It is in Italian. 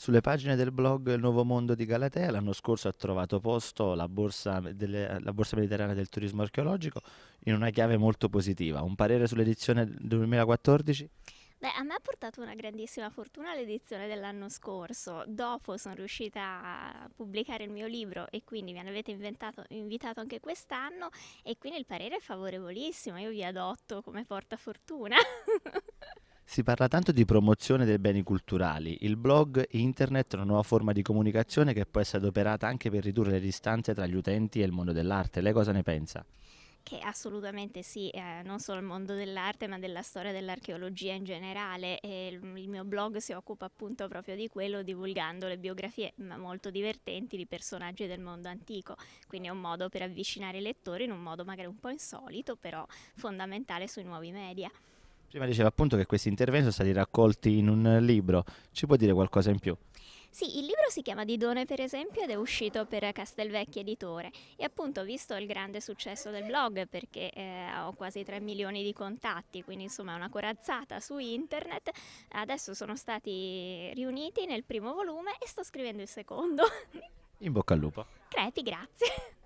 Sulle pagine del blog Il Nuovo Mondo di Galatea l'anno scorso ha trovato posto la borsa, delle, la borsa, Mediterranea del Turismo Archeologico in una chiave molto positiva. Un parere sull'edizione 2014? Beh, a me ha portato una grandissima fortuna l'edizione dell'anno scorso. Dopo sono riuscita a pubblicare il mio libro e quindi mi avete invitato anche quest'anno e quindi il parere è favorevolissimo, io vi adotto come portafortuna. Si parla tanto di promozione dei beni culturali. Il blog internet è una nuova forma di comunicazione che può essere adoperata anche per ridurre le distanze tra gli utenti e il mondo dell'arte. Lei cosa ne pensa? Che assolutamente sì, eh, non solo il mondo dell'arte ma della storia dell'archeologia in generale e il mio blog si occupa appunto proprio di quello divulgando le biografie molto divertenti di personaggi del mondo antico, quindi è un modo per avvicinare i lettori in un modo magari un po' insolito però fondamentale sui nuovi media. Prima diceva appunto che questi interventi sono stati raccolti in un libro, ci puoi dire qualcosa in più? Sì, il libro si chiama Didone per esempio ed è uscito per Castelvecchi Editore e appunto visto il grande successo del blog perché eh, ho quasi 3 milioni di contatti, quindi insomma è una corazzata su internet, adesso sono stati riuniti nel primo volume e sto scrivendo il secondo. In bocca al lupo. Crepi, grazie.